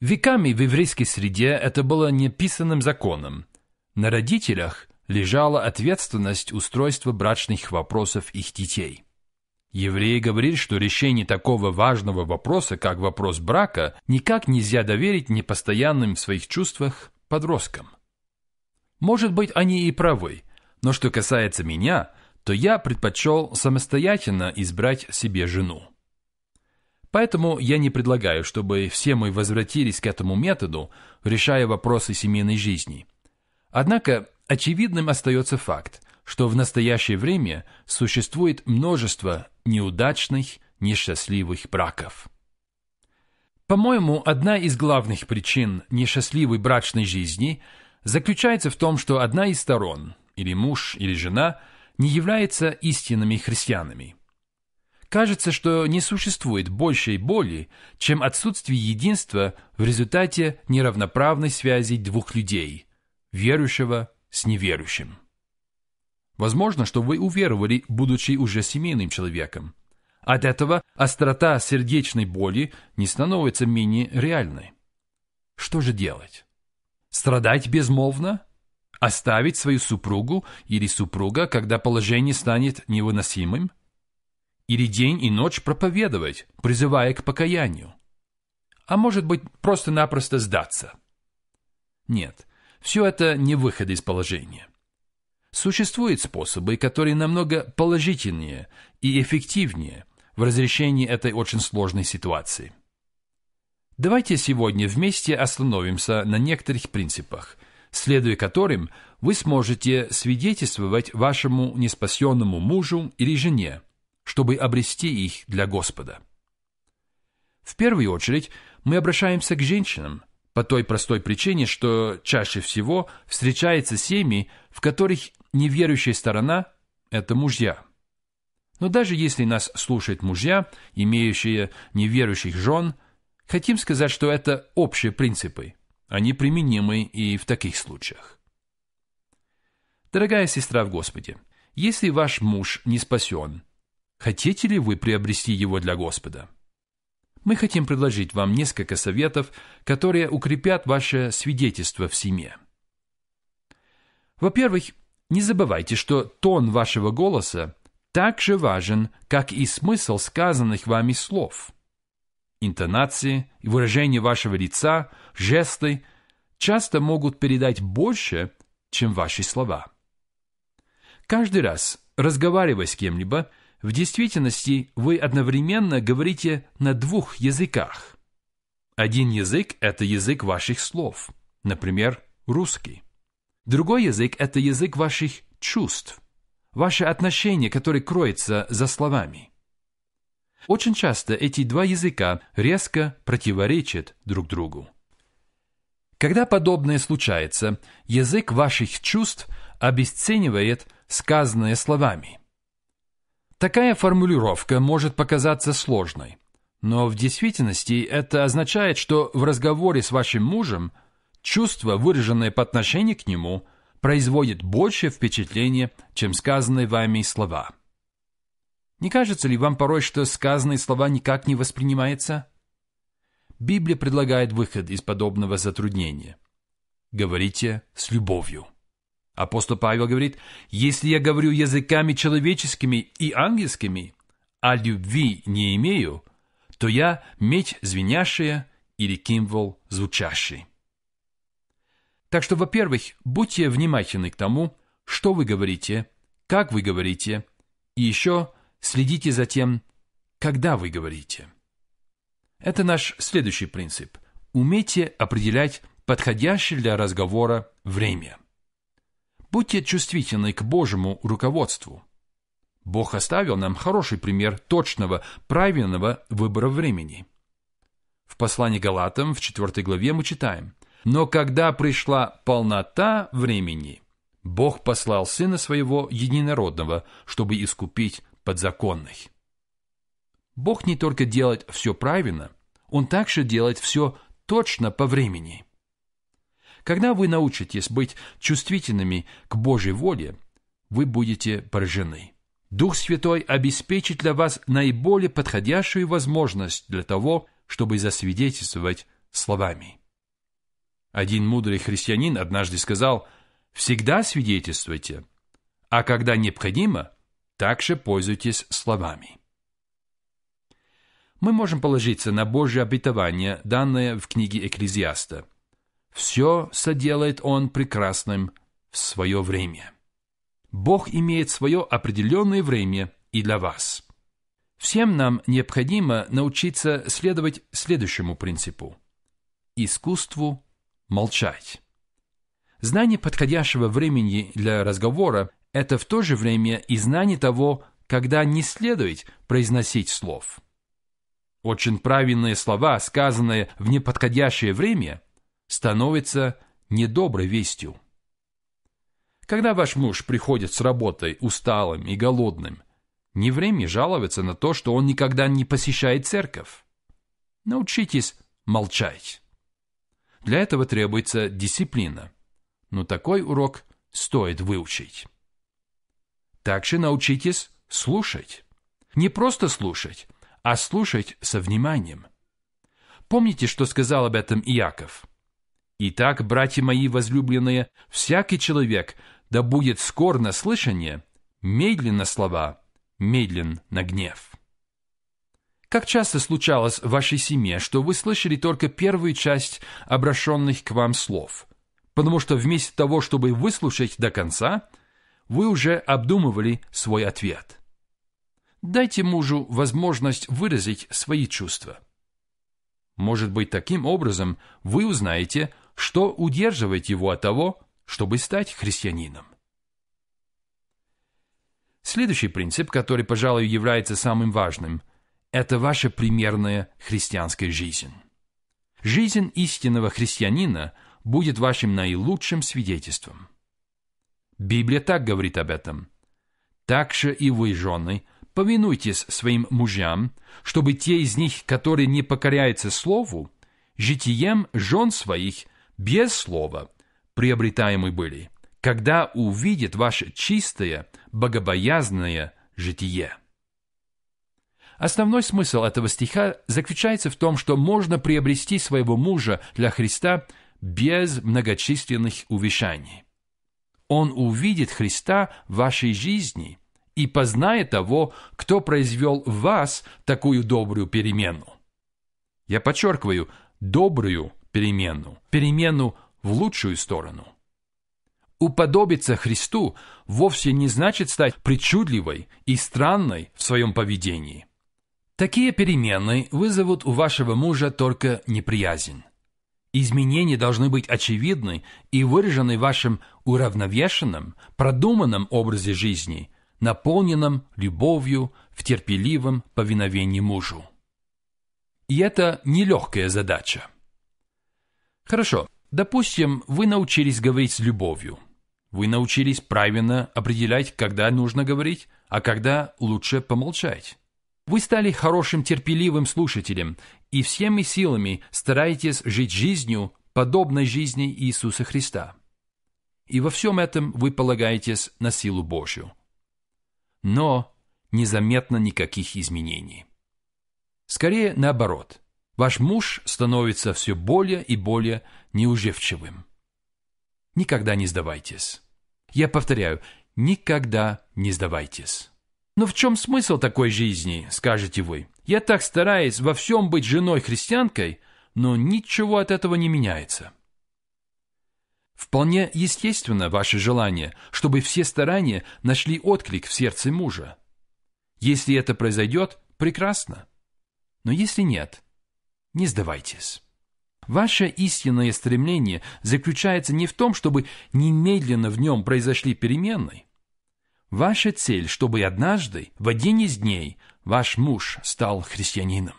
Веками в еврейской среде это было неписанным законом. На родителях лежала ответственность устройства брачных вопросов их детей. Евреи говорили, что решение такого важного вопроса, как вопрос брака, никак нельзя доверить непостоянным в своих чувствах подросткам. Может быть, они и правы, но что касается меня, то я предпочел самостоятельно избрать себе жену. Поэтому я не предлагаю, чтобы все мы возвратились к этому методу, решая вопросы семейной жизни. Однако очевидным остается факт, что в настоящее время существует множество неудачных, несчастливых браков. По-моему, одна из главных причин несчастливой брачной жизни заключается в том, что одна из сторон, или муж, или жена, не является истинными христианами – Кажется, что не существует большей боли, чем отсутствие единства в результате неравноправной связи двух людей, верующего с неверующим. Возможно, что вы уверовали, будучи уже семейным человеком. От этого острота сердечной боли не становится менее реальной. Что же делать? Страдать безмолвно? Оставить свою супругу или супруга, когда положение станет невыносимым? или день и ночь проповедовать, призывая к покаянию. А может быть, просто-напросто сдаться. Нет, все это не выход из положения. Существуют способы, которые намного положительнее и эффективнее в разрешении этой очень сложной ситуации. Давайте сегодня вместе остановимся на некоторых принципах, следуя которым вы сможете свидетельствовать вашему неспасенному мужу или жене чтобы обрести их для Господа. В первую очередь мы обращаемся к женщинам по той простой причине, что чаще всего встречаются семьи, в которых неверующая сторона – это мужья. Но даже если нас слушают мужья, имеющие неверующих жен, хотим сказать, что это общие принципы, они а применимы и в таких случаях. Дорогая сестра в Господе, если ваш муж не спасен – Хотите ли вы приобрести его для Господа? Мы хотим предложить вам несколько советов, которые укрепят ваше свидетельство в семье. Во-первых, не забывайте, что тон вашего голоса так же важен, как и смысл сказанных вами слов. Интонации и выражение вашего лица, жесты часто могут передать больше, чем ваши слова. Каждый раз, разговаривая с кем-либо, в действительности вы одновременно говорите на двух языках. Один язык – это язык ваших слов, например, русский. Другой язык – это язык ваших чувств, ваше отношение, которое кроется за словами. Очень часто эти два языка резко противоречат друг другу. Когда подобное случается, язык ваших чувств обесценивает сказанное словами – Такая формулировка может показаться сложной, но в действительности это означает, что в разговоре с вашим мужем чувство, выраженное по отношению к нему, производит большее впечатление, чем сказанные вами слова. Не кажется ли вам порой, что сказанные слова никак не воспринимаются? Библия предлагает выход из подобного затруднения. Говорите с любовью. Апостол Павел говорит, «Если я говорю языками человеческими и ангельскими, а любви не имею, то я меч звенящая или кимвол звучащий». Так что, во-первых, будьте внимательны к тому, что вы говорите, как вы говорите, и еще следите за тем, когда вы говорите. Это наш следующий принцип. Умейте определять подходящее для разговора время. Будьте чувствительны к Божьему руководству. Бог оставил нам хороший пример точного, правильного выбора времени. В послании Галатам в 4 главе мы читаем «Но когда пришла полнота времени, Бог послал Сына Своего Единородного, чтобы искупить подзаконных». Бог не только делает все правильно, Он также делает все точно по времени – когда вы научитесь быть чувствительными к Божьей воле, вы будете поражены. Дух Святой обеспечит для вас наиболее подходящую возможность для того, чтобы засвидетельствовать словами. Один мудрый христианин однажды сказал, «Всегда свидетельствуйте, а когда необходимо, также пользуйтесь словами». Мы можем положиться на Божье обетование, данное в книге Экклезиаста – все соделает он прекрасным в свое время. Бог имеет свое определенное время и для вас. Всем нам необходимо научиться следовать следующему принципу – искусству молчать. Знание подходящего времени для разговора – это в то же время и знание того, когда не следует произносить слов. Очень правильные слова, сказанные в неподходящее время – становится недоброй вестью. Когда ваш муж приходит с работой усталым и голодным, не время жаловаться на то, что он никогда не посещает церковь. Научитесь молчать. Для этого требуется дисциплина, но такой урок стоит выучить. Также научитесь слушать. Не просто слушать, а слушать со вниманием. Помните, что сказал об этом Иаков? Итак, братья мои возлюбленные, всякий человек, да будет скор на слышание, медлен на слова, медлен на гнев. Как часто случалось в вашей семье, что вы слышали только первую часть обращенных к вам слов? Потому что вместо того, чтобы выслушать до конца, вы уже обдумывали свой ответ. Дайте мужу возможность выразить свои чувства. Может быть, таким образом вы узнаете, что удерживает его от того, чтобы стать христианином. Следующий принцип, который, пожалуй, является самым важным, это ваша примерная христианская жизнь. Жизнь истинного христианина будет вашим наилучшим свидетельством. Библия так говорит об этом. «Так же и вы, жены, повинуйтесь своим мужьям, чтобы те из них, которые не покоряются слову, житием жен своих – без слова приобретаемы были, когда увидит ваше чистое, богобоязное житие. Основной смысл этого стиха заключается в том, что можно приобрести своего мужа для Христа без многочисленных увещаний. Он увидит Христа в вашей жизни и познает того, кто произвел в вас такую добрую перемену. Я подчеркиваю, добрую перемену, перемену в лучшую сторону. Уподобиться Христу вовсе не значит стать причудливой и странной в своем поведении. Такие перемены вызовут у вашего мужа только неприязнь. Изменения должны быть очевидны и выражены вашим уравновешенным, продуманным продуманном образе жизни, наполненным любовью в терпеливом повиновении мужу. И это нелегкая задача. Хорошо, допустим, вы научились говорить с любовью. Вы научились правильно определять, когда нужно говорить, а когда лучше помолчать. Вы стали хорошим терпеливым слушателем и всеми силами стараетесь жить жизнью, подобной жизни Иисуса Христа. И во всем этом вы полагаетесь на силу Божью. Но незаметно никаких изменений. Скорее наоборот – ваш муж становится все более и более неуживчивым. Никогда не сдавайтесь. Я повторяю, никогда не сдавайтесь. Но в чем смысл такой жизни, скажете вы? Я так стараюсь во всем быть женой-христианкой, но ничего от этого не меняется. Вполне естественно ваше желание, чтобы все старания нашли отклик в сердце мужа. Если это произойдет, прекрасно. Но если нет – не сдавайтесь. Ваше истинное стремление заключается не в том, чтобы немедленно в нем произошли перемены. Ваша цель, чтобы однажды, в один из дней, ваш муж стал христианином.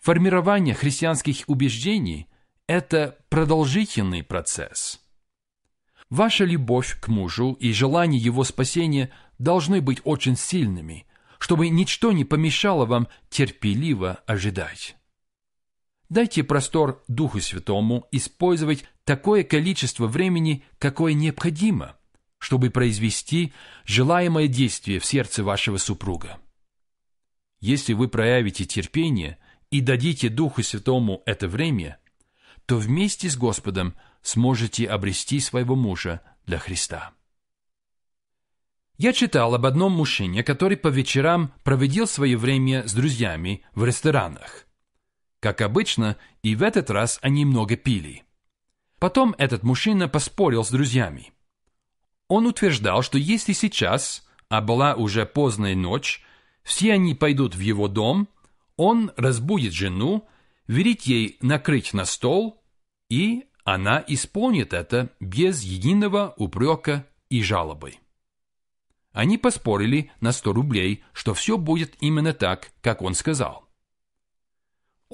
Формирование христианских убеждений – это продолжительный процесс. Ваша любовь к мужу и желание его спасения должны быть очень сильными, чтобы ничто не помешало вам терпеливо ожидать. Дайте простор Духу Святому использовать такое количество времени, какое необходимо, чтобы произвести желаемое действие в сердце вашего супруга. Если вы проявите терпение и дадите Духу Святому это время, то вместе с Господом сможете обрести своего мужа для Христа. Я читал об одном мужчине, который по вечерам проводил свое время с друзьями в ресторанах – как обычно, и в этот раз они много пили. Потом этот мужчина поспорил с друзьями. Он утверждал, что если сейчас, а была уже поздная ночь, все они пойдут в его дом, он разбудит жену, верит ей накрыть на стол, и она исполнит это без единого упрека и жалобы. Они поспорили на сто рублей, что все будет именно так, как он сказал.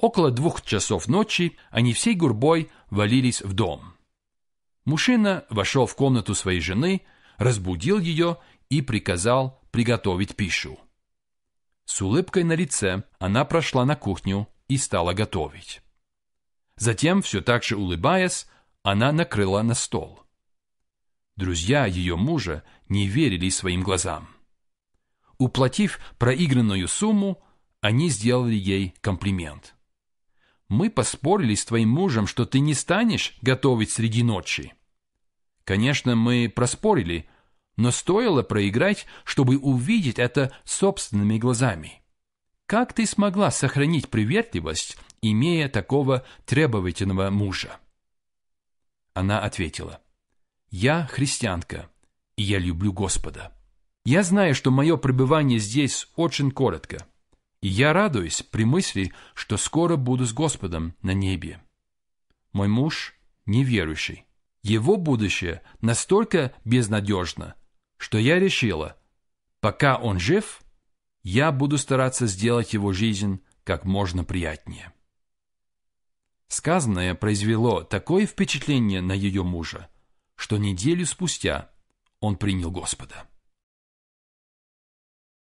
Около двух часов ночи они всей гурбой валились в дом. Мужчина вошел в комнату своей жены, разбудил ее и приказал приготовить пищу. С улыбкой на лице она прошла на кухню и стала готовить. Затем, все так же улыбаясь, она накрыла на стол. Друзья ее мужа не верили своим глазам. Уплатив проигранную сумму, они сделали ей комплимент – мы поспорили с твоим мужем, что ты не станешь готовить среди ночи. Конечно, мы проспорили, но стоило проиграть, чтобы увидеть это собственными глазами. Как ты смогла сохранить приветливость, имея такого требовательного мужа? Она ответила, «Я христианка, и я люблю Господа. Я знаю, что мое пребывание здесь очень коротко. И я радуюсь при мысли, что скоро буду с Господом на небе. Мой муж неверующий. Его будущее настолько безнадежно, что я решила, пока он жив, я буду стараться сделать его жизнь как можно приятнее. Сказанное произвело такое впечатление на ее мужа, что неделю спустя он принял Господа.